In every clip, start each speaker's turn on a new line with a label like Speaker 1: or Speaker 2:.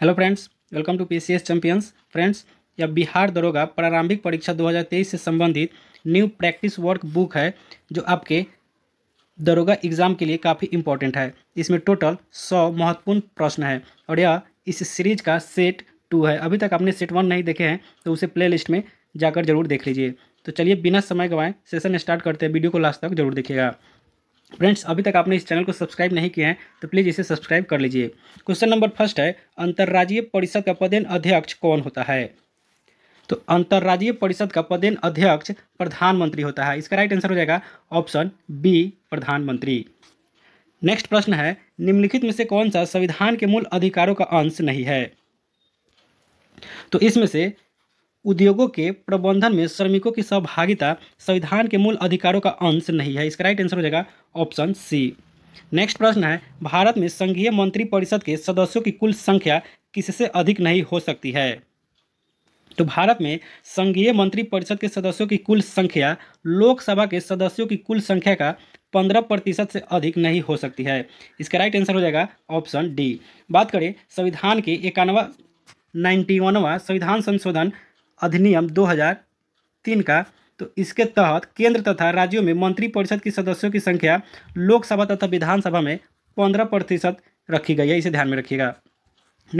Speaker 1: hello friends welcome to PCS champions friends यह बिहार दरोगा प्रारंभिक परीक्षा 2023 से संबंधित न्यू प्रैक्टिस वर्क बुक है जो आपके दरोगा एग्ज़ाम के लिए काफ़ी इंपॉर्टेंट है इसमें टोटल सौ महत्वपूर्ण प्रश्न है और यह इस सीरीज का सेट टू है अभी तक आपने सेट वन नहीं देखे हैं तो उसे प्ले लिस्ट में जाकर जरूर देख लीजिए तो चलिए बिना समय गंवाएं सेशन स्टार्ट करते हैं वीडियो को लास्ट तक जरूर देखिएगा फ्रेंड्स अभी तक आपने इस चैनल को सब्सक्राइब नहीं किया है तो प्लीज़ इसे सब्सक्राइब कर लीजिए क्वेश्चन नंबर फर्स्ट है अंतर्राज्यीय परिषद का पदेन अध्यक्ष कौन होता है तो अंतर्राज्यीय परिषद का पदेन अध्यक्ष प्रधानमंत्री होता है इसका राइट आंसर हो जाएगा ऑप्शन बी प्रधानमंत्री नेक्स्ट प्रश्न है निम्नलिखित में से कौन सा संविधान के मूल अधिकारों का अंश नहीं है तो इसमें से उद्योगों के प्रबंधन में श्रमिकों की सहभागिता संविधान के मूल अधिकारों का अंश नहीं है इसका राइट आंसर हो जाएगा ऑप्शन सी नेक्स्ट प्रश्न है भारत में संघीय मंत्रिपरिषद के सदस्यों की कुल संख्या किससे अधिक नहीं हो सकती है तो भारत में संघीय मंत्रिपरिषद के सदस्यों की कुल संख्या लोकसभा के सदस्यों की कुल संख्या का पंद्रह प्रतिशत से अधिक नहीं हो सकती है इसका राइट आंसर हो जाएगा ऑप्शन डी बात करें संविधान के इक्यानवा नाइन्टीवनवा संविधान संशोधन अधिनियम 2003 का तो इसके तहत केंद्र तथा राज्यों में मंत्रिपरिषद की सदस्यों की संख्या लोकसभा तथा विधानसभा में पंद्रह प्रतिशत रखी गई है इसे ध्यान में रखिएगा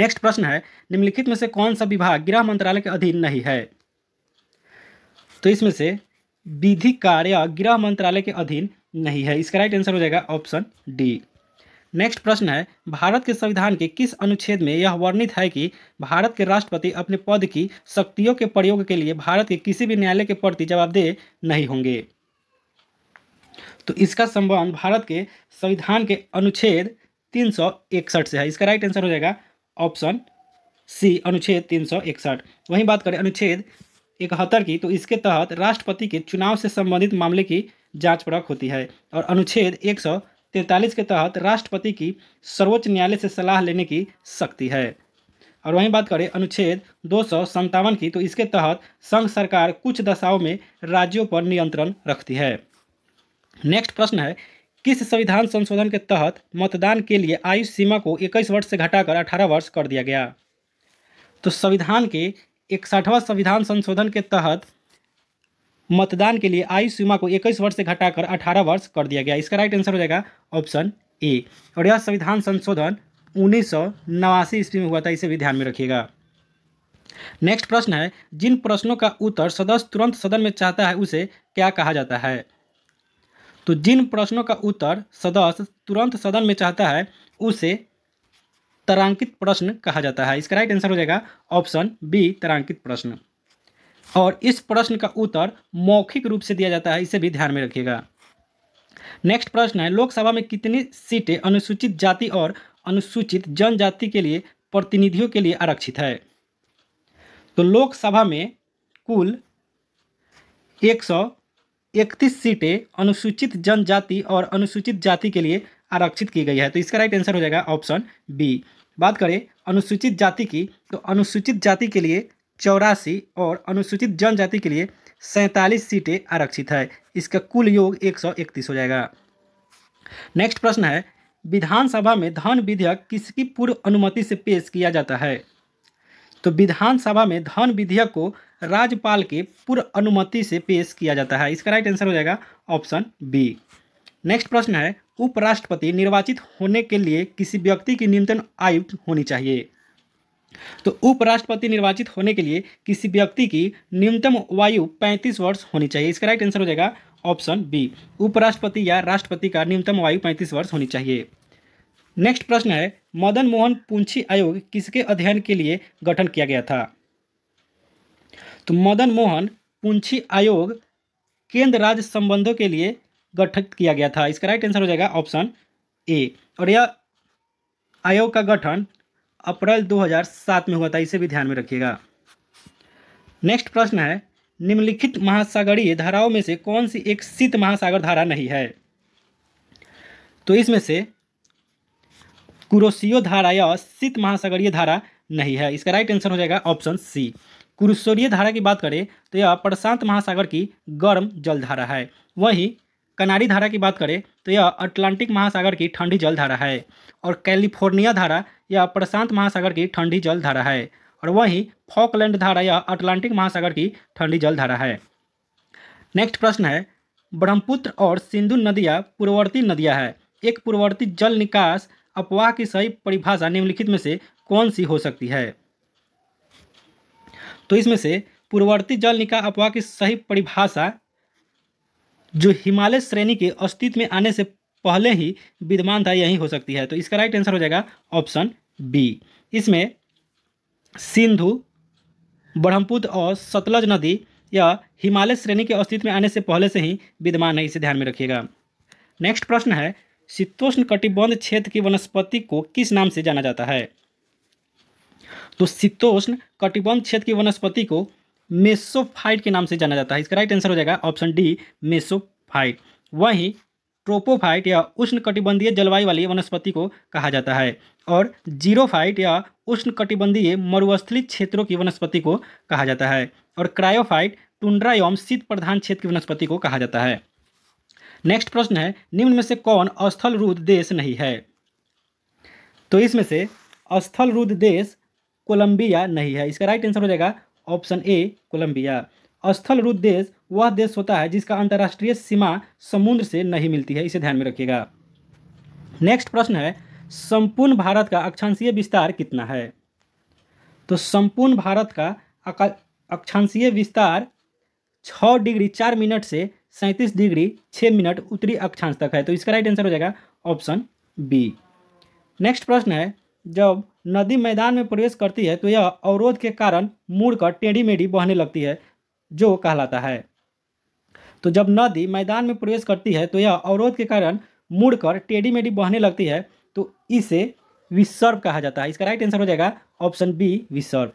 Speaker 1: नेक्स्ट प्रश्न है निम्नलिखित में से कौन सा विभाग गृह मंत्रालय के अधीन नहीं है तो इसमें से विधि कार्य गृह मंत्रालय के अधीन नहीं है इसका राइट आंसर हो जाएगा ऑप्शन डी नेक्स्ट प्रश्न है भारत के संविधान के किस अनुच्छेद में यह वर्णित है कि भारत के राष्ट्रपति अपने पद की शक्तियों के प्रयोग के लिए भारत के किसी भी न्यायालय के प्रति जवाबदेह नहीं होंगे तो इसका संबंध भारत के संविधान के अनुच्छेद तीन से है इसका राइट आंसर हो जाएगा ऑप्शन सी अनुच्छेद तीन वहीं बात करें अनुच्छेद इकहत्तर की तो इसके तहत राष्ट्रपति के चुनाव से संबंधित मामले की जांच परख होती है और अनुच्छेद एक सौ तैंतालीस के तहत राष्ट्रपति की सर्वोच्च न्यायालय से सलाह लेने की शक्ति है और वहीं बात करें अनुच्छेद दो की तो इसके तहत संघ सरकार कुछ दशाओं में राज्यों पर नियंत्रण रखती है नेक्स्ट प्रश्न है किस संविधान संशोधन के तहत मतदान के लिए आयु सीमा को 21 वर्ष से घटाकर 18 वर्ष कर दिया गया तो संविधान के इकसठवां संविधान संशोधन के तहत मतदान के लिए आयु सीमा को इक्कीस वर्ष से घटाकर अठारह वर्ष कर दिया गया इसका राइट आंसर हो जाएगा ऑप्शन ए और यह संविधान संशोधन उन्नीस सौ नवासी ईस्वी में हुआ था इसे भी ध्यान में रखिएगा नेक्स्ट प्रश्न है जिन प्रश्नों का उत्तर सदस्य तुरंत सदन में चाहता है उसे क्या कहा जाता है तो जिन प्रश्नों का उत्तर सदस्य तुरंत सदन में चाहता है उसे तरांकित प्रश्न कहा जाता है इसका राइट आंसर हो जाएगा ऑप्शन बी तरांकित प्रश्न और इस प्रश्न का उत्तर मौखिक रूप से दिया जाता है इसे भी ध्यान में रखिएगा नेक्स्ट प्रश्न है लोकसभा में कितनी सीटें अनुसूचित जाति और अनुसूचित जनजाति के लिए प्रतिनिधियों के लिए आरक्षित है तो लोकसभा में कुल एक सौ इकतीस सीटें अनुसूचित जनजाति और अनुसूचित जाति के लिए आरक्षित की गई है तो इसका राइट आंसर हो जाएगा ऑप्शन बी बात करें अनुसूचित जाति की तो अनुसूचित जाति के लिए चौरासी और अनुसूचित जनजाति के लिए सैंतालीस सीटें आरक्षित है इसका कुल योग एक सौ इकतीस हो जाएगा नेक्स्ट प्रश्न है विधानसभा में धन विधेयक किसकी पूर्व अनुमति से पेश किया जाता है तो विधानसभा में धन विधेयक को राज्यपाल के पूर्व अनुमति से पेश किया जाता है इसका राइट आंसर हो जाएगा ऑप्शन बी नेक्स्ट प्रश्न है उपराष्ट्रपति निर्वाचित होने के लिए किसी व्यक्ति की न्यूनतम आयु होनी चाहिए तो उपराष्ट्रपति निर्वाचित होने के लिए किसी व्यक्ति की न्यूनतम वायु 35 वर्ष होनी चाहिए इसका राइट आंसर हो जाएगा ऑप्शन बी उपराष्ट्रपति या राष्ट्रपति का न्यूनतम वायु 35 वर्ष होनी चाहिए नेक्स्ट प्रश्न है मदन मोहन पूंछी आयोग किसके अध्ययन के लिए गठन किया गया था तो मदन मोहन पूंछी आयोग केंद्र राज्य संबंधों के लिए गठित किया गया था इसका राइट आंसर हो जाएगा ऑप्शन ए और यह आयोग का गठन अप्रैल 2007 में हुआ था इसे भी ध्यान में रखिएगा नेक्स्ट प्रश्न है निम्नलिखित महासागरीय धाराओं में से कौन सी एक शीत महासागर धारा नहीं है तो इसमें से कुरोसियो धारा या शीत महासागरीय धारा नहीं है इसका राइट आंसर हो जाएगा ऑप्शन सी कुरुशोरीय धारा की बात करें तो यह प्रशांत महासागर की गर्म जलधारा है वहीं कनारी धारा की बात करें तो यह अटलांटिक महासागर की ठंडी जल धारा है और कैलिफोर्निया धारा यह प्रशांत महासागर की ठंडी जल धारा है और वहीं फॉकलैंड धारा यह अटलांटिक महासागर की ठंडी जल धारा है नेक्स्ट प्रश्न है ब्रह्मपुत्र और सिंधु नदियाँ पूर्ववर्ती नदियाँ है एक पूर्ववर्ती जल निकास अपवाह की सही परिभाषा निम्नलिखित में से कौन सी हो सकती है तो इसमें से पूर्ववर्ती जल निकास अपवाह की सही परिभाषा जो हिमालय श्रेणी के अस्तित्व में आने से पहले ही विद्यमान था यही हो सकती है तो इसका राइट आंसर हो जाएगा ऑप्शन बी इसमें सिंधु ब्रह्मपुत्र और सतलज नदी यह हिमालय श्रेणी के अस्तित्व में आने से पहले से ही विद्यमान है इसे ध्यान में रखिएगा नेक्स्ट प्रश्न है शीतोष्ण कटिबंध क्षेत्र की वनस्पति को किस नाम से जाना जाता है तो शीतोष्ण कटिबंध क्षेत्र की वनस्पति को मेसोफाइट के नाम से जाना जाता है इसका राइट आंसर हो जाएगा ऑप्शन डी मेसोफाइट वहीं ट्रोपोफाइट या उष्ण कटिबंधीय जलवायु वाली वनस्पति को कहा जाता है और जीरोफाइट या उष्ण कटिबंधीय मरुस्थलीय क्षेत्रों की वनस्पति को कहा जाता है और क्रायोफाइट टुंड्रा एवं शीत प्रधान क्षेत्र की वनस्पति को कहा जाता है नेक्स्ट प्रश्न है निम्न में से कौन अस्थल रूद देश नहीं है तो इसमें से अस्थल रूद देश कोलंबिया नहीं है इसका राइट आंसर हो जाएगा ऑप्शन ए कोलंबिया स्थल रुद्ध देश वह देश होता है जिसका अंतर्राष्ट्रीय सीमा समुद्र से नहीं मिलती है इसे ध्यान में रखिएगा नेक्स्ट प्रश्न है संपूर्ण भारत का अक्षांशीय विस्तार कितना है तो संपूर्ण भारत का अक्षांशीय विस्तार छः डिग्री चार मिनट से सैंतीस डिग्री छः मिनट उत्तरी अक्षांश तक है तो इसका राइट आंसर हो जाएगा ऑप्शन बी नेक्स्ट प्रश्न है जब नदी मैदान में प्रवेश करती है तो यह अवरोध के कारण मुड़कर टेढ़ी मेढ़ी बहने लगती है जो कहलाता है तो जब नदी मैदान में प्रवेश करती है तो यह अवरोध के कारण मुड़कर टेढ़ी मेढ़ी बहने लगती है तो इसे विसर्व कहा जाता है इसका राइट आंसर हो जाएगा ऑप्शन बी विसर्व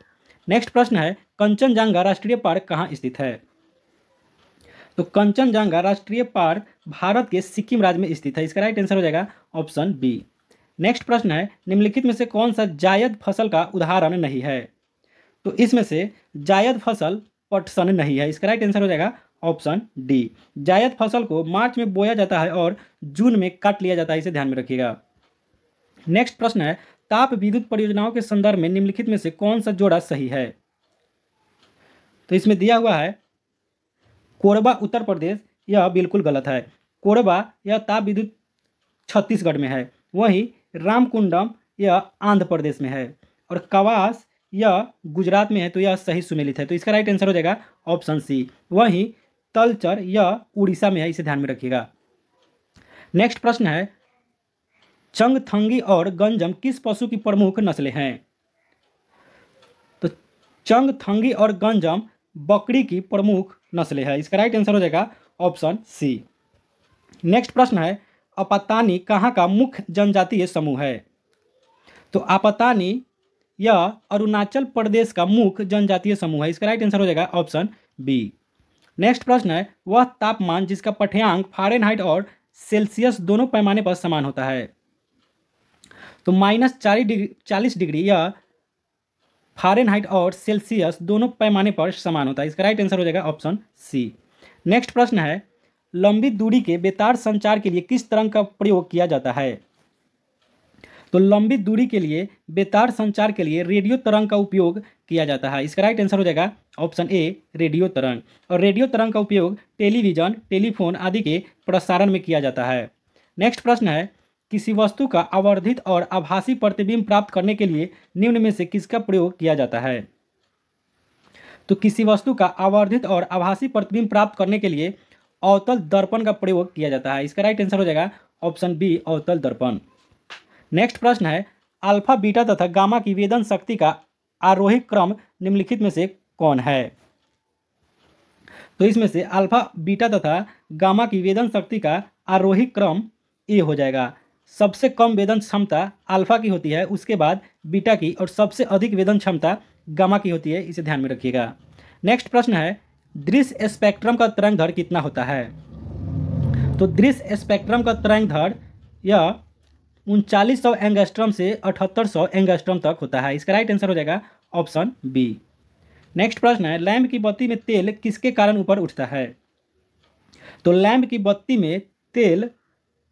Speaker 1: नेक्स्ट प्रश्न है कंचनजंगा राष्ट्रीय पार्क कहाँ स्थित है तो कंचनजंगा राष्ट्रीय पार्क भारत के सिक्किम राज्य में स्थित है इसका राइट आंसर हो जाएगा ऑप्शन बी नेक्स्ट प्रश्न है निम्नलिखित में से कौन सा जायद फसल का उदाहरण नहीं है तो इसमें से जायद फसल पटसन नहीं है इसका राइट आंसर हो जाएगा ऑप्शन डी जायद फसल को मार्च में बोया जाता है और जून में काट लिया जाता है इसे ध्यान में रखिएगा नेक्स्ट प्रश्न है ताप विद्युत परियोजनाओं के संदर्भ में निम्नलिखित में से कौन सा जोड़ा सही है तो इसमें दिया हुआ है कोरबा उत्तर प्रदेश यह बिल्कुल गलत है कोरबा यह ताप विद्युत छत्तीसगढ़ में है वहीं रामकुंडम यह आंध्र प्रदेश में है और कवास यह गुजरात में है तो यह सही सुमेलित है तो इसका राइट आंसर हो जाएगा ऑप्शन सी वहीं तलचर यह उड़ीसा में है इसे ध्यान में रखिएगा नेक्स्ट प्रश्न है चंगथंगी और गंजम किस पशु की प्रमुख नस्लें हैं तो चंगथंगी और गंजम बकरी की प्रमुख नस्लें हैं इसका राइट आंसर हो जाएगा ऑप्शन सी नेक्स्ट प्रश्न है अपतानी कहाँ का मुख्य जनजातीय समूह है तो आपतानी यह अरुणाचल प्रदेश का मुख्य जनजातीय समूह है इसका राइट आंसर हो जाएगा ऑप्शन बी नेक्स्ट प्रश्न है वह तापमान जिसका पठ्यांक फारेनहाइट और सेल्सियस दोनों पैमाने पर समान होता है तो माइनस चालीस डिग्री चालीस डिग्री यह फारेनहाइट और सेल्सियस दोनों पैमाने पर समान होता है इसका राइट आंसर हो जाएगा ऑप्शन सी नेक्स्ट प्रश्न है लंबी दूरी के बेतार संचार के लिए किस तरंग का प्रयोग किया जाता है तो लंबी दूरी के लिए बेतार संचार के लिए रेडियो तरंग का उपयोग किया जाता है इसका राइट आंसर हो जाएगा ऑप्शन ए रेडियो तरंग और रेडियो तरंग का उपयोग टेलीविजन टेलीफोन आदि के प्रसारण में किया जाता है नेक्स्ट प्रश्न है किसी वस्तु का आवर्धित और आभासी प्रतिबिंब प्राप्त करने के लिए निम्न में से किसका प्रयोग किया जाता है तो किसी वस्तु का आवर्धित और आभासी प्रतिबिंब प्राप्त करने के लिए अवतल दर्पण का प्रयोग किया जाता है इसका राइट आंसर हो जाएगा ऑप्शन बी अवतल दर्पण नेक्स्ट प्रश्न है अल्फा बीटा तथा गामा की वेदन शक्ति का आरोही क्रम निम्नलिखित में से कौन है तो इसमें से अल्फा बीटा तथा गामा की वेदन शक्ति का आरोही क्रम ए हो जाएगा सबसे कम वेदन क्षमता अल्फा की होती है उसके बाद बीटा की और सबसे अधिक वेदन क्षमता गामा की होती है इसे ध्यान में रखिएगा नेक्स्ट प्रश्न है दृश्य स्पेक्ट्रम का तरंग धड़ कितना होता है तो दृश्य स्पेक्ट्रम का तरंग धड़ यह उनचालीस सौ एंगस्ट्रम से अठहत्तर सौ एंगस्ट्रम तक होता है इसका राइट आंसर हो जाएगा ऑप्शन बी नेक्स्ट प्रश्न है लैम्प की बत्ती में तेल किसके कारण ऊपर उठता है तो लैम्प की बत्ती में तेल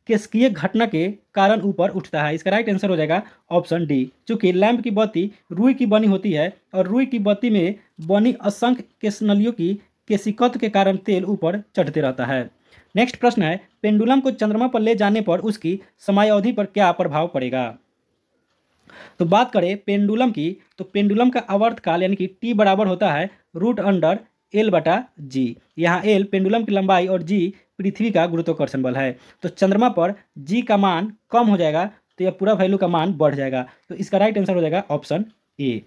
Speaker 1: केसकीय घटना के कारण ऊपर उठता है इसका राइट आंसर हो जाएगा ऑप्शन डी चूंकि लैम्प की बत्ती रुई की बनी होती है और रुई की बत्ती में बनी असंख्य केसनलियों की के सिकत के कारण तेल ऊपर चढ़ते रहता है नेक्स्ट प्रश्न है पेंडुलम को चंद्रमा पर ले जाने पर उसकी समय अवधि पर क्या प्रभाव पड़ेगा तो बात करें पेंडुलम की तो पेंडुलम का आवर्तकाल यानी कि टी बराबर होता है रूट अंडर एल बटा जी यहाँ एल पेंडुलम की लंबाई और जी पृथ्वी का गुरुत्वाकर्षण बल है तो चंद्रमा पर जी का मान कम हो जाएगा तो यह पूरा वैल्यू का मान बढ़ जाएगा तो इसका राइट आंसर हो जाएगा ऑप्शन ए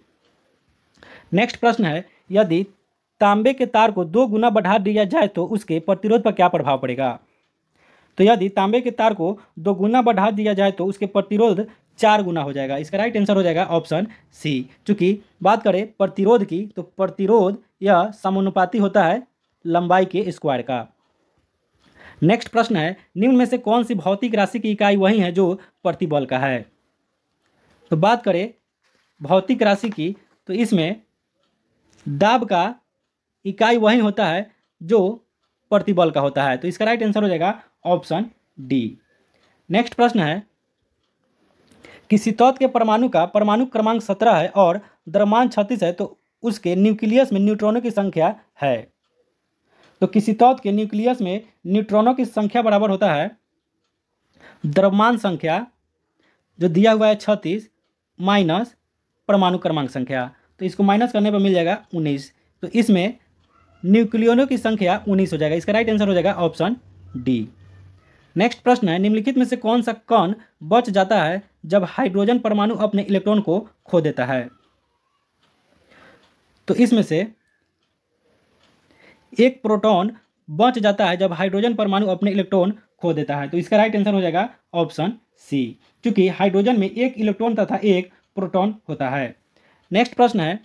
Speaker 1: नेक्स्ट प्रश्न है यदि तांबे के तार को दो गुना बढ़ा दिया जाए तो उसके प्रतिरोध पर क्या प्रभाव पड़ेगा तो यदि तांबे के तार को दो गुना बढ़ा दिया जाए तो उसके प्रतिरोध चार गुना हो जाएगा इसका राइट आंसर हो जाएगा ऑप्शन सी चूंकि बात करें प्रतिरोध की तो प्रतिरोध यह समानुपाती होता है लंबाई के स्क्वायर का नेक्स्ट प्रश्न है निम्न में से कौन सी भौतिक राशि की इकाई वही है जो प्रतिबल का है तो बात करें भौतिक राशि की तो इसमें दाब का इकाई वही होता है जो प्रतिबल का होता है तो इसका राइट आंसर हो जाएगा ऑप्शन डी नेक्स्ट प्रश्न है किसी तत्व के परमाणु का परमाणु क्रमांक सत्रह है और द्रमान छत्तीस है तो उसके न्यूक्लियस में न्यूट्रॉनों की संख्या है तो किसी तौत के न्यूक्लियस में न्यूट्रॉनों की संख्या बराबर होता है द्रव्यमान संख्या जो दिया हुआ है छत्तीस माइनस परमाणु क्रमांक संख्या तो इसको माइनस करने पर मिल जाएगा उन्नीस तो इसमें न्यूक्लियोनों की संख्या उन्नीस हो जाएगा इसका राइट आंसर हो जाएगा ऑप्शन डी नेक्स्ट प्रश्न है निम्नलिखित में से कौन सा कौन बच जाता है जब हाइड्रोजन परमाणु अपने इलेक्ट्रॉन को खो देता है तो इसमें से एक प्रोटॉन बच जाता है जब हाइड्रोजन परमाणु अपने इलेक्ट्रॉन खो देता है तो इसका राइट आंसर हो जाएगा ऑप्शन सी क्योंकि हाइड्रोजन में एक इलेक्ट्रॉन तथा एक प्रोटॉन होता है नेक्स्ट प्रश्न है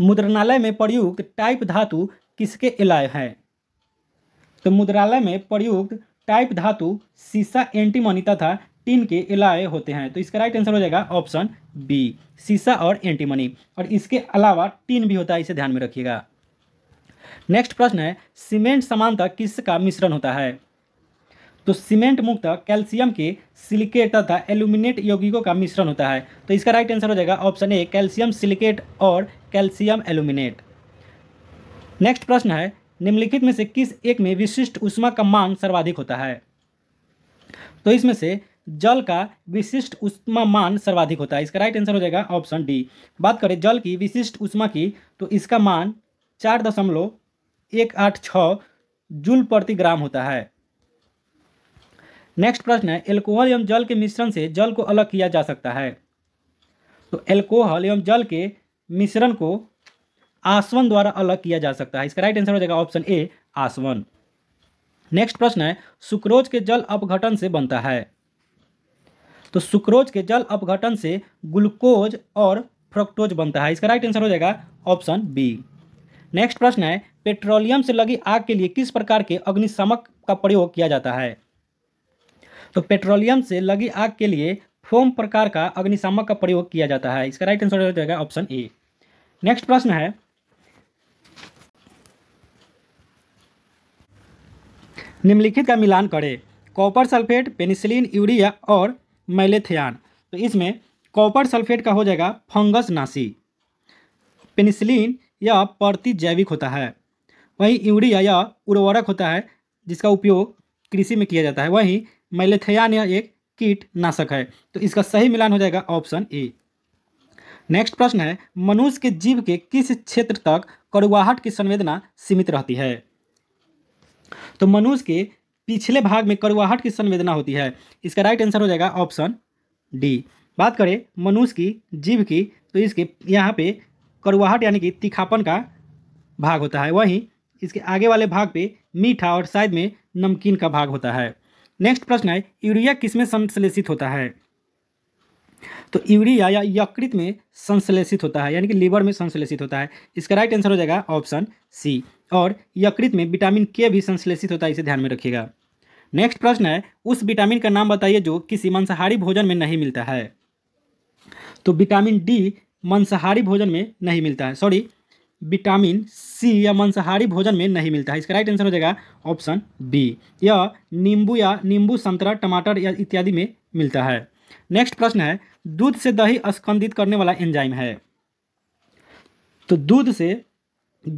Speaker 1: मुद्रणालय में प्रयुक्त टाइप धातु किसके एलाय है तो मुद्रालय में प्रयुक्त टाइप धातु सीसा एंटीमनी तथा टीन के इलाय होते हैं तो इसका राइट आंसर हो जाएगा ऑप्शन बी सीसा और एंटीमनी और इसके अलावा टीन भी होता है इसे ध्यान में रखिएगा नेक्स्ट प्रश्न है सीमेंट समानता किसका मिश्रण होता है तो सीमेंट मुक्त कैल्शियम के सिलिकेट तथा एल्यूमिनेट यौगिकों का मिश्रण होता है तो इसका राइट आंसर हो जाएगा ऑप्शन ए कैल्शियम सिलिकेट और कैल्शियम एल्यूमिनेट नेक्स्ट प्रश्न है निम्नलिखित में से किस एक में विशिष्ट उष्मा का मांग सर्वाधिक होता है तो इसमें से जल का विशिष्ट उष्मा मान सर्वाधिक होता है इसका राइट आंसर हो जाएगा ऑप्शन डी बात करें जल की विशिष्ट उष्मा की तो इसका मान चार दशमलव एक आठ छः जूल प्रति ग्राम होता है नेक्स्ट प्रश्न है एल्कोहल एवं जल के मिश्रण से जल को अलग किया जा सकता है तो एल्कोहल एवं जल के मिश्रण को आसवन द्वारा अलग किया जा सकता है इसका राइट आंसर हो जाएगा ऑप्शन ए आसवन नेक्स्ट प्रश्न है सुक्रोज के जल अपघटन से बनता है तो सुक्रोज के जल अपघटन से ग्लूकोज और फ्रक्टोज बनता है इसका राइट आंसर हो जाएगा ऑप्शन बी नेक्स्ट प्रश्न है पेट्रोलियम से लगी आग के लिए किस प्रकार के अग्निशमक का प्रयोग किया जाता है तो पेट्रोलियम से लगी आग के लिए फोम प्रकार का अग्निशामक का प्रयोग किया जाता है इसका राइट आंसर हो जाएगा ऑप्शन ए नेक्स्ट प्रश्न है निम्नलिखित का मिलान करें कॉपर सल्फेट पेनिसिलिन यूरिया और मैलेथियान तो इसमें कॉपर सल्फेट का हो जाएगा फंगस नासी पेनिसिलिन यह प्रति जैविक होता है वहीं यूरिया या उर्वरक होता है जिसका उपयोग कृषि में किया जाता है वहीं मैलेथियान या एक कीट नाशक है तो इसका सही मिलान हो जाएगा ऑप्शन ए नेक्स्ट प्रश्न है मनुष्य के जीव के किस क्षेत्र तक कड़ुआहट की संवेदना सीमित रहती है तो मनुष्य के पिछले भाग में कड़ुआहट की संवेदना होती है इसका राइट आंसर हो जाएगा ऑप्शन डी बात करें मनुष्य की जीव की तो इसके यहाँ पे कड़ुआहट यानी कि तिखापन का भाग होता है वहीं इसके आगे वाले भाग पे मीठा और शायद में नमकीन का भाग होता है नेक्स्ट प्रश्न है यूरिया किसमें संश्लेषित होता है तो यूरिया या यकृत में संश्लेषित होता है यानी कि लीवर में संश्लेषित होता है इसका राइट आंसर हो जाएगा ऑप्शन सी और यकृत में विटामिन के भी संश्लेषित होता है इसे ध्यान में रखिएगा नेक्स्ट प्रश्न है उस विटामिन का नाम बताइए जो किसी मांसाहारी भोजन में नहीं मिलता है तो विटामिन डी मांसाहारी भोजन में नहीं मिलता है सॉरी विटामिन सी या मांसाहारी भोजन में नहीं मिलता है इसका राइट आंसर हो जाएगा ऑप्शन बी यह नींबू या नींबू संतरा टमाटर या इत्यादि में मिलता है नेक्स्ट प्रश्न है दूध से दही स्कंदित करने वाला एंजाइम है तो दूध से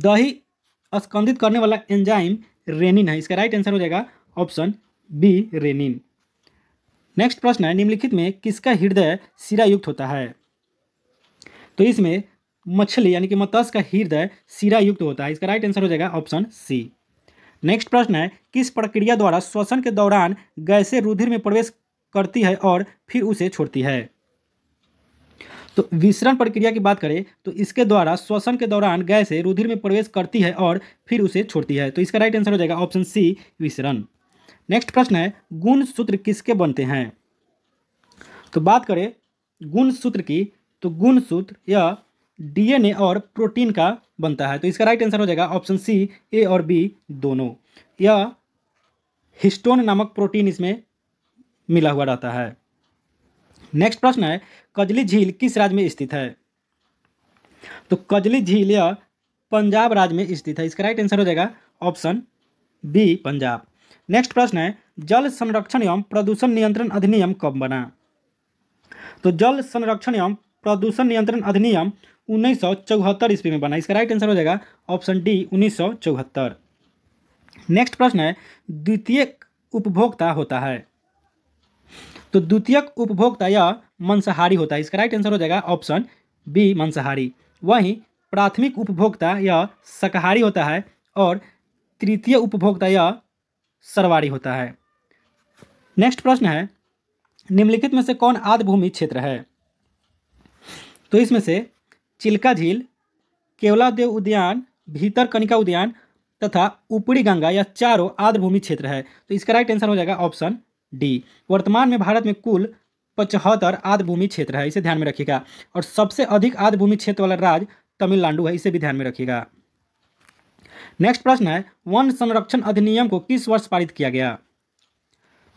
Speaker 1: दही स्कंदित करने वाला एंजाइम रेनिन है इसका राइट आंसर हो जाएगा ऑप्शन बी रेनिन नेक्स्ट प्रश्न है निम्नलिखित में किसका हृदय सिरायुक्त होता है तो इसमें मछली यानी कि मत्स्य का हृदय सिरा युक्त होता है इसका राइट आंसर हो जाएगा ऑप्शन सी नेक्स्ट प्रश्न है किस प्रक्रिया द्वारा श्वसन के दौरान गैसें रुधिर में प्रवेश करती है और फिर उसे छोड़ती है तो विसरण प्रक्रिया की बात करें तो इसके द्वारा श्वसन के दौरान गैसें रुधिर में प्रवेश करती है और फिर उसे छोड़ती है तो इसका राइट आंसर हो जाएगा ऑप्शन सी विसरण नेक्स्ट प्रश्न है गुण सूत्र किसके बनते हैं तो बात करें गुण सूत्र की तो गुण सूत्र यह डीएनए और प्रोटीन का बनता है तो इसका राइट आंसर हो जाएगा ऑप्शन सी ए और बी दोनों यह हिस्टोन नामक प्रोटीन इसमें मिला हुआ रहता है नेक्स्ट प्रश्न है कजली झील किस राज्य में स्थित है तो कजली झील यह पंजाब राज्य में स्थित है इसका राइट आंसर हो जाएगा ऑप्शन बी पंजाब नेक्स्ट प्रश्न है जल संरक्षण एवं प्रदूषण नियंत्रण अधिनियम कब बना तो जल संरक्षण एवं प्रदूषण नियंत्रण अधिनियम उन्नीस सौ चौहत्तर ईस्वी में बना इसका राइट आंसर हो जाएगा ऑप्शन डी उन्नीस सौ चौहत्तर नेक्स्ट प्रश्न है द्वितीय उपभोक्ता होता है तो द्वितीय उपभोक्ता यह मांसाहारी होता है इसका राइट आंसर हो जाएगा ऑप्शन बी मांसाहारी वहीं प्राथमिक उपभोक्ता यह शाकाहारी होता है और तृतीय उपभोक्ता यह सरवारी होता है नेक्स्ट प्रश्न है निम्नलिखित में से कौन भूमि क्षेत्र है तो इसमें से चिल्का झील केवला देव उद्यान भीतर कनिका उद्यान तथा ऊपरी गंगा या चारों आर्द्रभूमि क्षेत्र है तो इसका राइट आंसर हो जाएगा ऑप्शन डी वर्तमान में भारत में कुल पचहत्तर आर्द्रभूमि क्षेत्र है इसे ध्यान में रखिएगा और सबसे अधिक आर्द्रभूमि क्षेत्र वाला राज्य तमिलनाडु है इसे भी ध्यान में रखिएगा नेक्स्ट प्रश्न है वन संरक्षण अधिनियम को किस वर्ष पारित किया गया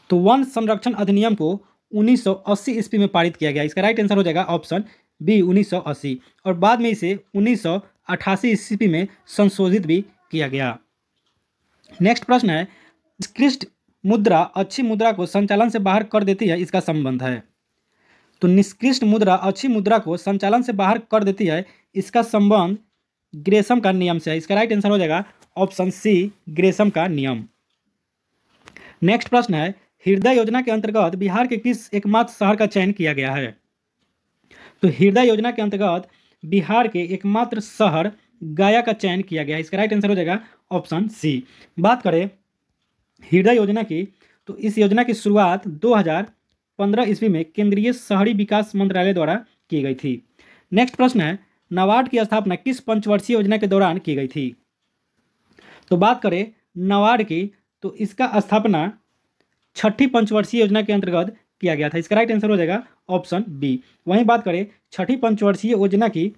Speaker 1: तो वन संरक्षण अधिनियम को 1980 ईस्वी में पारित किया गया इसका राइट आंसर हो जाएगा ऑप्शन बी 1980 और बाद में इसे 1988 ईस्वी में संशोधित भी किया गया नेक्स्ट प्रश्न है निष्कृष्ट मुद्रा अच्छी मुद्रा को संचालन से बाहर कर देती है इसका संबंध है तो निष्कृष्ट मुद्रा अच्छी मुद्रा को संचालन से बाहर कर देती है इसका संबंध ग्रेसम का नियम से है इसका राइट आंसर हो जाएगा ऑप्शन सी ग्रेसम का नियम नेक्स्ट प्रश्न है हृदय योजना के अंतर्गत बिहार के किस एकमात्र शहर का चयन किया गया है तो हृदय योजना के अंतर्गत बिहार के एकमात्र शहर गया का चयन किया गया है इसका राइट आंसर हो जाएगा ऑप्शन सी बात करें हृदय योजना की तो इस योजना की शुरुआत 2015 ईस्वी में केंद्रीय शहरी विकास मंत्रालय द्वारा की गई थी नेक्स्ट प्रश्न है नाबार्ड की स्थापना किस पंचवर्षीय योजना के दौरान की गई थी तो बात करें नवाड की तो इसका स्थापना छठी पंचवर्षीय योजना के अंतर्गत किया गया था इसका राइट आंसर हो जाएगा ऑप्शन बी वहीं बात करें छठी पंचवर्षीय योजना की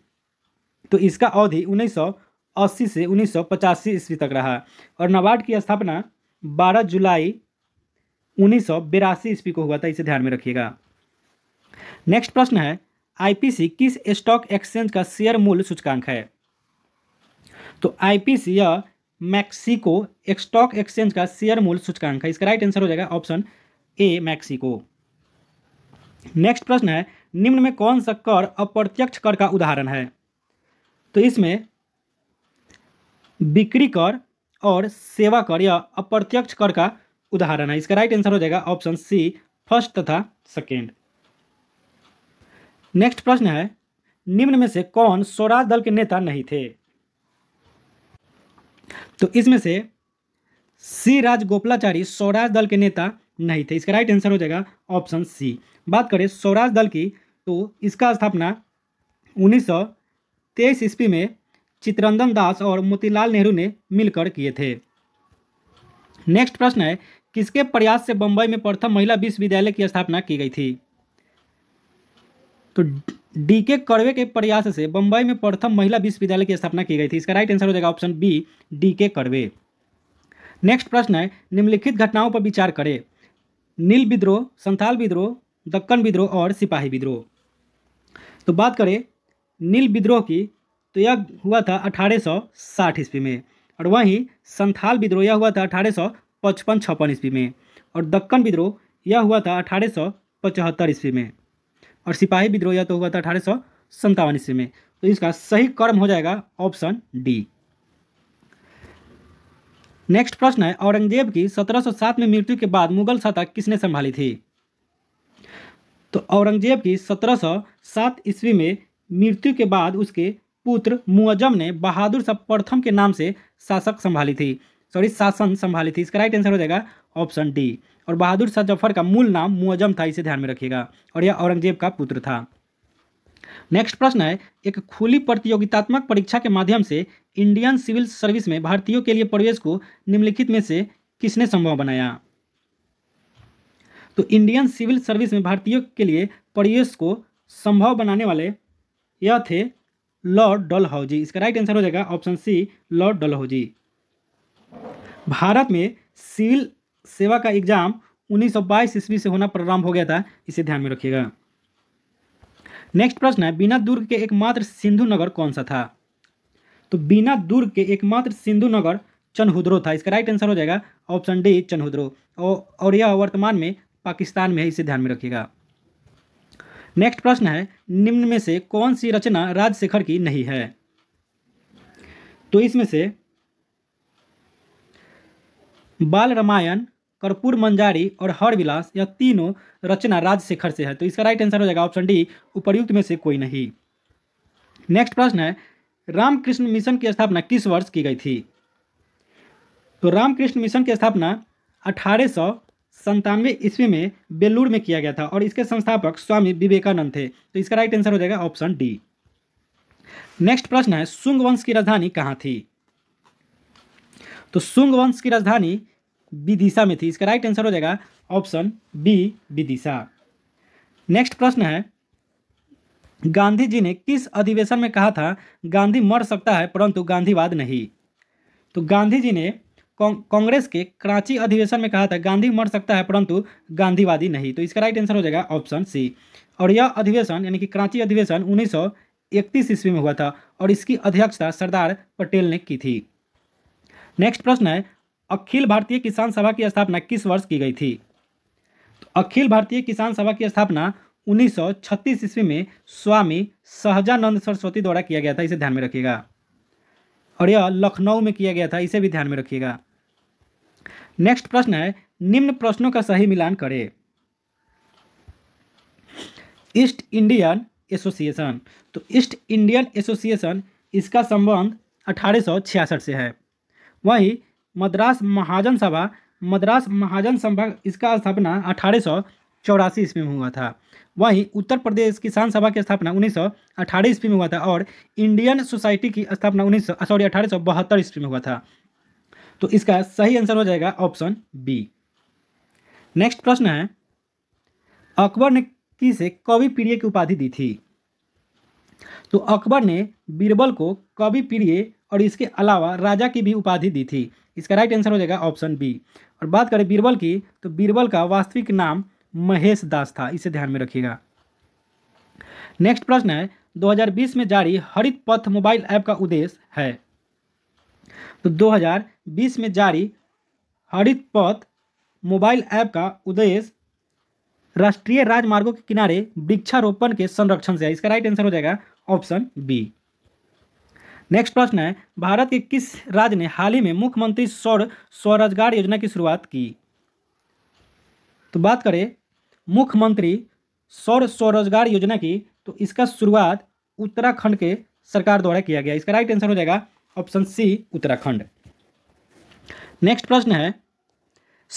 Speaker 1: तो इसका अवधि 1980 से 1985 ईस्वी तक रहा और नाबार्ड की स्थापना 12 जुलाई उन्नीस सौ ईस्वी को हुआ था इसे ध्यान में रखिएगा नेक्स्ट प्रश्न है आईपीसी किस स्टॉक एक्सचेंज का शेयर मूल्य सूचकांक है तो आईपीसी या मैक्सिको स्टॉक एक्सचेंज का शेयर मूल्य सूचकांक है इसका राइट आंसर हो जाएगा ऑप्शन ए मैक्सिको नेक्स्ट प्रश्न है निम्न में कौन सा कर अप्रत्यक्ष कर का उदाहरण है तो इसमें बिक्री कर और सेवा कर या अप्रत्यक्ष कर का उदाहरण है इसका राइट आंसर हो जाएगा ऑप्शन सी फर्स्ट तथा सेकेंड नेक्स्ट प्रश्न है निम्न में से कौन स्वराज दल के नेता नहीं थे तो इसमें से सी राजगोपालाचारी स्वराज दल के नेता नहीं थे इसका राइट आंसर हो जाएगा ऑप्शन सी बात करें स्वराज दल की तो इसका स्थापना उन्नीस सौ तेईस ईस्वी में चित्रंदन दास और मोतीलाल नेहरू ने मिलकर किए थे नेक्स्ट प्रश्न है किसके प्रयास से बंबई में प्रथम महिला विश्वविद्यालय की स्थापना की गई थी तो डी के कड़वे के प्रयास से बंबई में प्रथम महिला विश्वविद्यालय की स्थापना की गई थी इसका राइट आंसर हो जाएगा ऑप्शन बी डी के कड़वे नेक्स्ट प्रश्न है निम्नलिखित घटनाओं पर विचार करें नील विद्रोह संथाल विद्रोह दक्कन विद्रोह और सिपाही विद्रोह तो बात करें नील विद्रोह की तो यह हुआ था 1860 ईस्वी में और वहीं संथाल विद्रोह यह हुआ था अठारह सौ पचपन छप्पन ईस्वी में और दक्कन विद्रोह यह हुआ था अठारह सौ पचहत्तर ईस्वी में और सिपाही विद्रोह यह तो हुआ था अठारह सौ संतावन ईस्वी में तो इसका सही कर्म हो जाएगा ऑप्शन डी नेक्स्ट प्रश्न है औरंगजेब की 1707 में मृत्यु के बाद मुगल सत्ता किसने संभाली थी तो औरंगजेब की 1707 ईस्वी में मृत्यु के बाद उसके पुत्र मुअजम ने बहादुर शाह प्रथम के नाम से शासक संभाली थी सॉरी शासन संभाली थी इसका राइट आंसर हो जाएगा ऑप्शन डी और बहादुर शाह जफर का मूल नाम मुअजम था इसे ध्यान में रखिएगा और यह औरंगजेब का पुत्र था नेक्स्ट प्रश्न है एक खुली प्रतियोगितात्मक परीक्षा के माध्यम से इंडियन सिविल सर्विस में भारतीयों के लिए प्रवेश को निम्नलिखित में से किसने संभव बनाया तो इंडियन सिविल सर्विस में भारतीयों के लिए प्रवेश को संभव बनाने वाले यह थे लॉर्ड डल इसका राइट आंसर हो जाएगा ऑप्शन सी लॉर्ड डल भारत में सिविल सेवा का एग्जाम 1922 ईस्वी से होना प्रारंभ हो गया था इसे ध्यान में रखिएगा नेक्स्ट प्रश्न है बिना दुर्ग के एकमात्र सिंधु नगर कौन सा था तो बिना दुर्ग के एकमात्र सिंधु नगर चनहुद्रो था इसका राइट आंसर हो जाएगा ऑप्शन डी चनहुद्रो और यह वर्तमान में पाकिस्तान में है इसे ध्यान में रखिएगा नेक्स्ट प्रश्न है निम्न में से कौन सी रचना राजशेखर की नहीं है तो इसमें से बाल रामायण कर्पूर मंजारी और हर विलास यह तीनों रचना राजशेखर से है तो इसका राइट आंसर हो जाएगा ऑप्शन डी उपर्युक्त में से कोई नहीं नेक्स्ट प्रश्न है रामकृष्ण मिशन की स्थापना किस वर्ष की गई थी तो रामकृष्ण मिशन की स्थापना अठारह सौ संतानवे ईस्वी में बेलूर में किया गया था और इसके संस्थापक स्वामी विवेकानंद थे तो इसका राइट आंसर हो जाएगा ऑप्शन डी नेक्स्ट प्रश्न है शुंग वंश की राजधानी कहाँ थी तो शुंग वंश की राजधानी विदिशा में थी इसका राइट आंसर हो जाएगा ऑप्शन बी विदिशा नेक्स्ट प्रश्न है गांधी जी ने किस अधिवेशन में कहा था गांधी मर सकता है परंतु गांधीवाद नहीं तो गांधी जी ने कांग्रेस के कराची अधिवेशन में कहा था गांधी मर सकता है परंतु गांधीवादी नहीं तो इसका राइट आंसर हो जाएगा ऑप्शन सी और यह अधिवेशन यानी कि कराची अधिवेशन उन्नीस सौ इकतीस ईस्वी में हुआ था और इसकी अध्यक्षता सरदार पटेल ने की थी नेक्स्ट प्रश्न है अखिल भारतीय किसान सभा की स्थापना किस वर्ष की गई थी तो अखिल भारतीय किसान सभा की स्थापना 1936 ईस्वी में स्वामी सहजानंद सरस्वती द्वारा किया गया था इसे ध्यान में रखिएगा और यह लखनऊ में किया गया था इसे भी ध्यान में रखिएगा नेक्स्ट प्रश्न है निम्न प्रश्नों का सही मिलान करें ईस्ट इंडियन एसोसिएशन तो ईस्ट इंडियन एसोसिएशन इसका संबंध अठारह से है वहीं मद्रास महाजन सभा मद्रास महाजन सभा इसका स्थापना अठारह सौ चौरासी ईस्वी में हुआ था वहीं उत्तर प्रदेश किसान सभा की स्थापना उन्नीस सौ अठारह ईस्वी में हुआ था और इंडियन सोसाइटी की स्थापना उन्नीस सौ सॉरी अठारह सौ बहत्तर ईस्वी में हुआ था तो इसका सही आंसर हो जाएगा ऑप्शन बी नेक्स्ट प्रश्न है अकबर ने किसे कवि प्रिय की उपाधि दी थी तो अकबर ने बीरबल को कवि प्रिय और इसके अलावा राजा की भी उपाधि दी थी इसका राइट आंसर हो जाएगा ऑप्शन बी और बात करें बीरबल की तो बीरबल का वास्तविक नाम महेश दास था इसे ध्यान में रखिएगा नेक्स्ट प्रश्न है 2020 में जारी हरित पथ मोबाइल ऐप का उद्देश्य है तो 2020 में जारी हरित पथ मोबाइल ऐप का उद्देश्य राष्ट्रीय राजमार्गों के किनारे वृक्षारोपण के संरक्षण से है इसका राइट आंसर हो जाएगा ऑप्शन बी नेक्स्ट प्रश्न है भारत के किस राज्य ने हाल ही में मुख्यमंत्री सौर स्वरोजगार योजना की शुरुआत की तो बात करें मुख्यमंत्री सौर स्वरोजगार योजना की तो इसका शुरुआत उत्तराखंड के सरकार द्वारा किया गया इसका राइट आंसर हो जाएगा ऑप्शन सी उत्तराखंड नेक्स्ट प्रश्न है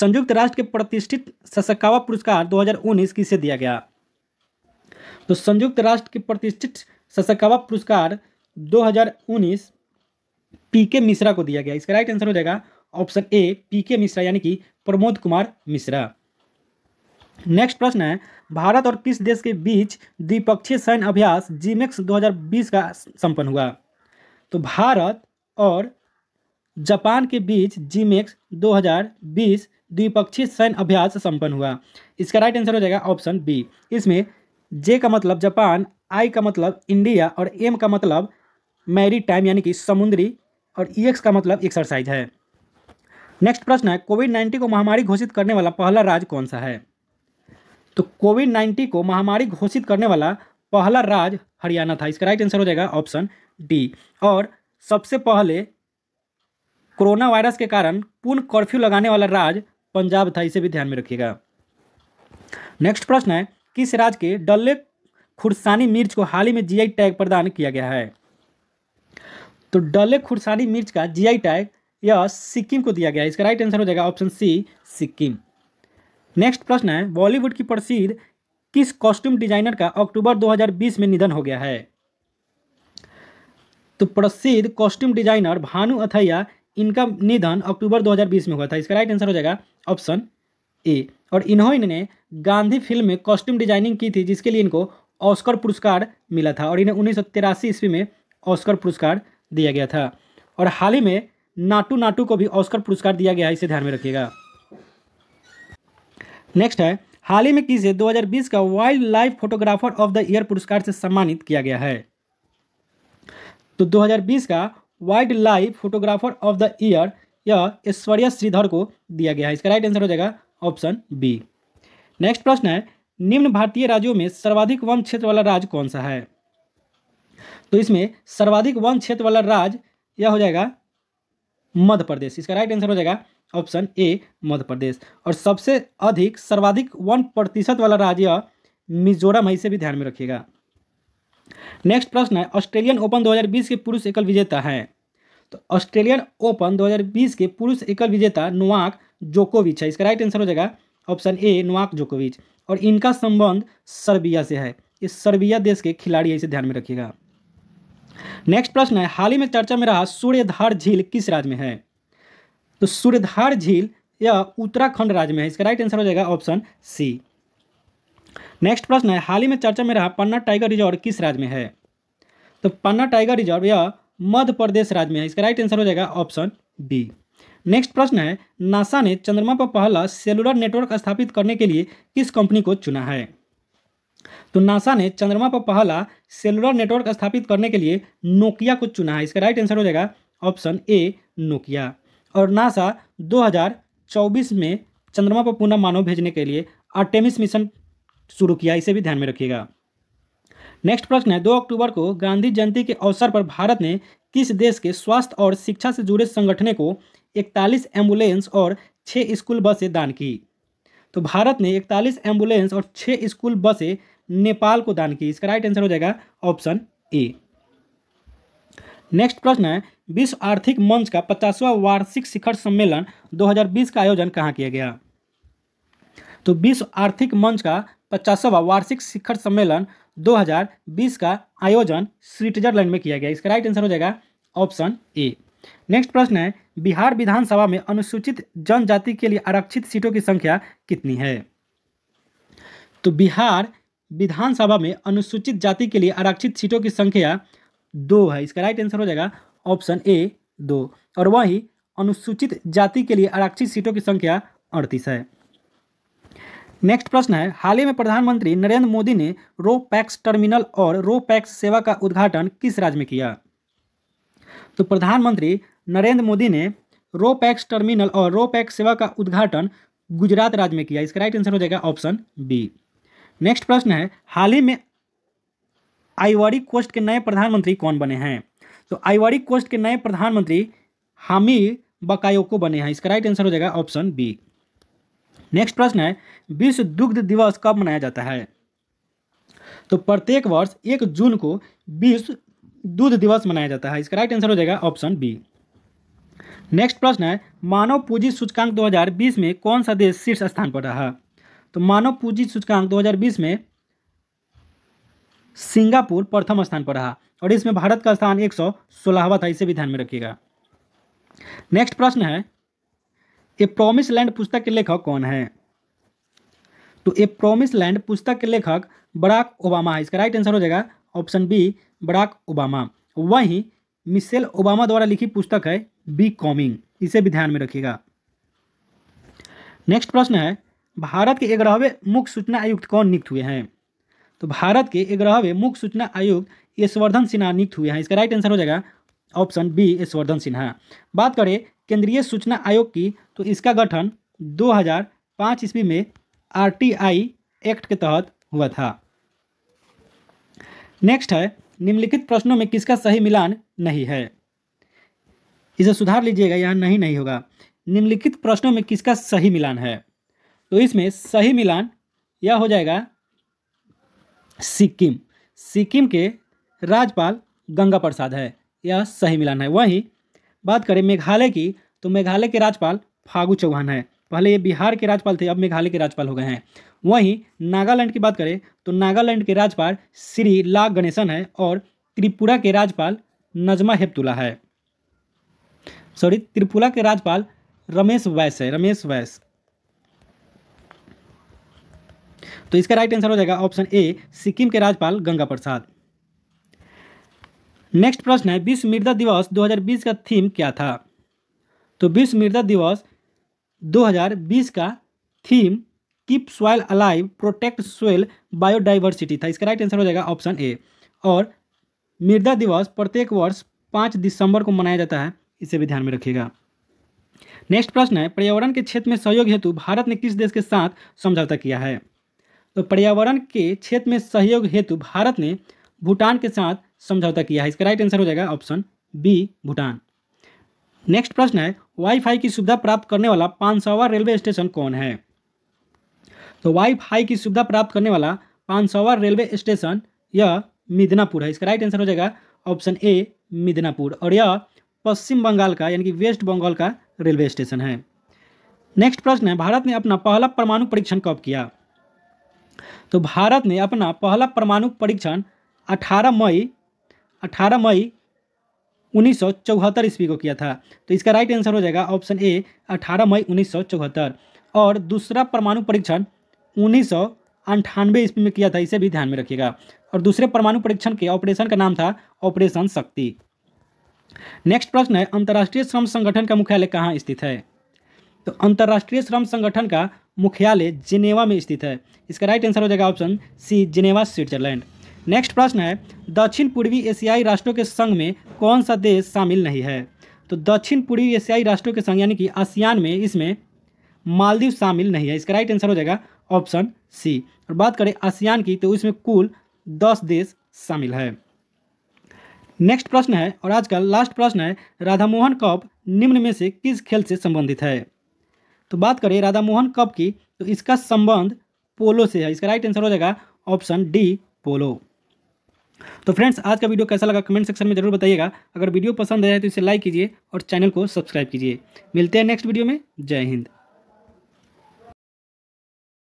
Speaker 1: संयुक्त राष्ट्र के प्रतिष्ठित सशक्कावा पुरस्कार 2019 किसे दिया गया तो संयुक्त राष्ट्र के प्रतिष्ठित सशक्कावा पुरस्कार 2019 पीके मिश्रा को दिया गया इसका राइट आंसर हो जाएगा ऑप्शन ए पीके मिश्रा यानी कि प्रमोद कुमार मिश्रा नेक्स्ट प्रश्न है भारत और किस देश के बीच द्विपक्षीय सैन्य अभ्यास जीमेक्स 2020 का संपन्न हुआ तो भारत और जापान के बीच जीमेक्स 2020 द्विपक्षीय सैन्य अभ्यास संपन्न हुआ इसका राइट आंसर हो जाएगा ऑप्शन बी इसमें जे का मतलब जापान आई का मतलब इंडिया और एम का मतलब मैरी टाइम यानी कि समुद्री और ई e का मतलब एक्सरसाइज है नेक्स्ट प्रश्न है कोविड नाइन्टीन को महामारी घोषित करने वाला पहला राज्य कौन सा है तो कोविड नाइन्टीन को महामारी घोषित करने वाला पहला राज्य हरियाणा था इसका राइट आंसर हो जाएगा ऑप्शन डी और सबसे पहले कोरोना वायरस के कारण पूर्ण कर्फ्यू लगाने वाला राज्य पंजाब था इसे भी ध्यान में रखिएगा नेक्स्ट प्रश्न है किस राज्य के डल्ले खुरसानी मिर्च को हाल ही में जीआई टैग प्रदान किया गया है तो डले खुरसानी मिर्च का जीआई टैग यह सिक्किम को दिया गया है इसका राइट आंसर हो जाएगा ऑप्शन सी सिक्किम नेक्स्ट प्रश्न है बॉलीवुड की प्रसिद्ध किस कॉस्ट्यूम डिजाइनर का अक्टूबर 2020 में निधन हो गया है तो प्रसिद्ध कॉस्ट्यूम डिजाइनर भानु अथैया इनका निधन अक्टूबर 2020 में हुआ था इसका राइट आंसर हो जाएगा ऑप्शन ए और इन्होंने गांधी फिल्म में कॉस्ट्यूम डिजाइनिंग की थी जिसके लिए इनको ऑस्कर पुरस्कार मिला था और इन्हें उन्नीस ईस्वी में ऑस्कर पुरस्कार दिया गया था और हाल ही में नाटू नाटू को भी ऑस्कर पुरस्कार दिया गया है इसे ध्यान में रखिएगा नेक्स्ट है हाल ही में किसे 2020 का wildlife photographer of the year पुरस्कार से सम्मानित किया गया है तो 2020 का wildlife photographer of the year यह ऐश्वर्या श्रीधर को दिया गया है इसका राइट आंसर हो जाएगा ऑप्शन बी नेक्स्ट प्रश्न है निम्न भारतीय राज्यों में सर्वाधिक वन क्षेत्र वाला राज्य कौन सा है तो इसमें सर्वाधिक वन क्षेत्र वाला राज्य यह हो जाएगा मध्य प्रदेश इसका राइट आंसर हो जाएगा ऑप्शन ए मध्य प्रदेश और सबसे अधिक सर्वाधिक वन प्रतिशत वाला राज्य मिजोरम है इसे भी ध्यान में रखिएगा नेक्स्ट प्रश्न है ऑस्ट्रेलियन ओपन 2020 के पुरुष एकल विजेता है तो ऑस्ट्रेलियन ओपन 2020 के पुरुष एकल विजेता नोवाक जोकोविच है इसका राइट आंसर हो जाएगा ऑप्शन ए नोवाक जोकोविच और इनका संबंध सर्बिया से है ये सर्बिया देश के खिलाड़ी है इसे ध्यान में रखिएगा नेक्स्ट प्रश्न है हाल ही में चर्चा में रहा सूर्यधार झील किस राज्य में है तो सूर्यधार झील यह उत्तराखंड राज्य में है इसका राइट आंसर हो जाएगा ऑप्शन सी नेक्स्ट प्रश्न है हाल ही में चर्चा में रहा पन्ना टाइगर रिजॉर्ट किस राज्य में है तो पन्ना टाइगर रिजॉर्ट यह मध्य प्रदेश राज्य में है इसका राइट आंसर हो जाएगा ऑप्शन बी नेक्स्ट प्रश्न है नासा ने चंद्रमा पर पहला सेलुलर नेटवर्क स्थापित करने के लिए किस कंपनी को चुना है तो नासा ने चंद्रमा पर पहला सेलुलर नेटवर्क स्थापित करने के लिए नोकिया को चुना है इसका राइट आंसर हो जाएगा ऑप्शन ए नोकिया और नासा 2024 में चंद्रमा पर पुनः मानव भेजने के लिए आर्टेमिस मिशन शुरू किया इसे भी ध्यान में रखिएगा नेक्स्ट प्रश्न है दो अक्टूबर को गांधी जयंती के अवसर पर भारत ने किस देश के स्वास्थ्य और शिक्षा से जुड़े संगठन को इकतालीस एम्बुलेंस और छः स्कूल बसें दान की तो भारत ने इकतालीस एम्बुलेंस और छः स्कूल बसें नेपाल को दान की इसका राइट आंसर हो जाएगा ऑप्शन ए नेक्स्ट प्रश्न है विश्व आर्थिक मंच का पचासवा वार्षिक शिखर सम्मेलन 2020 का आयोजन कहाँ किया गया तो विश्व आर्थिक मंच का पचासवा वार्षिक शिखर सम्मेलन 2020 का आयोजन स्विट्जरलैंड में किया गया इसका राइट आंसर हो जाएगा ऑप्शन ए नेक्स्ट प्रश्न है बिहार विधानसभा में अनुसूचित जनजाति के लिए आरक्षित सीटों की संख्या कितनी है तो बिहार विधानसभा में अनुसूचित जाति के लिए आरक्षित सीटों की संख्या दो है इसका राइट आंसर हो जाएगा ऑप्शन ए दो और वहीं अनुसूचित जाति के लिए आरक्षित सीटों की संख्या अड़तीस है नेक्स्ट प्रश्न है हाल ही में प्रधानमंत्री नरेंद्र मोदी ने रो पैक्स टर्मिनल और रो पैक्स सेवा का उद्घाटन किस राज्य में किया तो प्रधानमंत्री नरेंद्र मोदी ने रो पैक्स टर्मिनल और रो पैक्स सेवा का उद्घाटन गुजरात राज्य में किया इसका राइट आंसर हो जाएगा ऑप्शन बी नेक्स्ट प्रश्न है हाल ही में आइवरी कोस्ट के नए प्रधानमंत्री कौन बने हैं तो आइवरी कोस्ट के नए प्रधानमंत्री हामी बकायोको बने हैं इसका राइट आंसर हो जाएगा ऑप्शन बी नेक्स्ट प्रश्न है विश्व दुग्ध दिवस कब मनाया जाता है तो प्रत्येक वर्ष एक जून को विश्व दूध दिवस मनाया जाता है इसका राइट आंसर हो जाएगा ऑप्शन बी नेक्स्ट प्रश्न है मानव पूंजी सूचकांक 2020 में कौन सा देश शीर्ष स्थान पर रहा तो मानव पूंजी सूचकांक 2020 में सिंगापुर प्रथम स्थान पर रहा और इसमें भारत का स्थान एक सौ था इसे भी ध्यान में रखिएगा नेक्स्ट प्रश्न है ए प्रोमिस लैंड पुस्तक के लेखक कौन है तो ए प्रोमिस लैंड पुस्तक के लेखक बराक ओबामा है इसका राइट आंसर हो जाएगा ऑप्शन बी बराक ओबामा वहीं मिसेल ओबामा द्वारा लिखी पुस्तक है बी कॉमिंग इसे भी ध्यान में रखिएगा नेक्स्ट प्रश्न है भारत के ग्यारहवें मुख्य सूचना आयुक्त कौन नियुक्त हुए हैं तो भारत के ग्यारहवें मुख्य सूचना आयुक्त यशवर्धन सिन्हा नियुक्त हुए हैं इसका राइट आंसर हो जाएगा ऑप्शन बी यशवर्धन सिन्हा बात करें केंद्रीय सूचना आयोग की तो इसका गठन 2005 ईस्वी में आरटीआई एक्ट के तहत हुआ था नेक्स्ट है निम्नलिखित प्रश्नों में किसका सही मिलान नहीं है इसे सुधार लीजिएगा यहाँ नहीं नहीं होगा निम्नलिखित प्रश्नों में किसका सही मिलान है तो इसमें सही मिलान यह हो जाएगा सिक्किम सिक्किम के राज्यपाल गंगा प्रसाद है यह सही मिलान है वहीं बात करें मेघालय की तो मेघालय के राज्यपाल फागू चौहान है पहले ये बिहार के राज्यपाल थे अब मेघालय के राज्यपाल हो गए हैं वहीं नागालैंड की बात करें तो नागालैंड के राज्यपाल श्री ला गणेशन है और त्रिपुरा के राज्यपाल नजमा हेपतुल्ला है सॉरी त्रिपुरा के राज्यपाल रमेश वैस है रमेश वैस तो इसका राइट आंसर हो जाएगा ऑप्शन ए सिक्किम के राज्यपाल गंगा प्रसाद नेक्स्ट प्रश्न है विश्व मृदा दिवस 2020 का थीम क्या था तो विश्व मृदा दिवस 2020 का theme keep soil alive protect soil biodiversity था इसका राइट आंसर हो जाएगा ऑप्शन ए और मृदा दिवस प्रत्येक वर्ष पाँच दिसंबर को मनाया जाता है इसे भी ध्यान में रखिएगा नेक्स्ट प्रश्न है पर्यावरण के क्षेत्र में सहयोग हेतु भारत ने किस देश के साथ समझौता किया है तो पर्यावरण के क्षेत्र में सहयोग हेतु भारत ने भूटान के साथ समझौता किया है इसका राइट आंसर हो जाएगा ऑप्शन बी भूटान नेक्स्ट प्रश्न है वाईफाई की सुविधा प्राप्त करने वाला पाँचसौवा रेलवे स्टेशन कौन है तो वाईफाई की सुविधा प्राप्त करने वाला पाँचसौवा रेलवे स्टेशन यह मिदनापुर है इसका राइट आंसर हो जाएगा ऑप्शन ए मिदनापुर और यह पश्चिम बंगाल का यानी कि वेस्ट बंगाल का रेलवे स्टेशन है नेक्स्ट प्रश्न है भारत ने अपना पहला परमाणु परीक्षण कब किया तो भारत ने अपना पहला परमाणु परीक्षण 18 मई 18 मई उन्नीस ईस्वी को किया था तो इसका राइट आंसर हो जाएगा ऑप्शन ए 18 मई उन्नीस और दूसरा परमाणु परीक्षण उन्नीस अंठानवे ईस्वी में किया था इसे भी ध्यान में रखिएगा और दूसरे परमाणु परीक्षण के ऑपरेशन का नाम था ऑपरेशन शक्ति नेक्स्ट प्रश्न है अंतर्राष्ट्रीय श्रम संगठन का मुख्यालय कहाँ स्थित है तो अंतर्राष्ट्रीय श्रम संगठन का मुख्यालय जिनेवा में स्थित है इसका राइट आंसर हो जाएगा option C Geneva Switzerland next प्रश्न है दक्षिण पूर्वी एशियाई राष्ट्रों के संघ में कौन सा देश शामिल नहीं है तो दक्षिण पूर्वी एशियाई राष्ट्रों के संघ यानी कि आसियान में इसमें मालदीव शामिल नहीं है इसका राइट आंसर हो जाएगा ऑप्शन सी और बात करें आसियान की तो इसमें कुल दस देश शामिल है नेक्स्ट प्रश्न है और आज का लास्ट प्रश्न है राधामोहन कप निम्न में से किस खेल से संबंधित है तो बात करें राधा मोहन की तो इसका संबंध पोलो से है इसका राइट आंसर हो जाएगा ऑप्शन डी पोलो तो फ्रेंड्स आज का वीडियो कैसा लगा कमेंट सेक्शन में जरूर बताइएगा अगर वीडियो पसंद आया तो इसे लाइक कीजिए और चैनल को सब्सक्राइब कीजिए मिलते हैं नेक्स्ट वीडियो में जय हिंद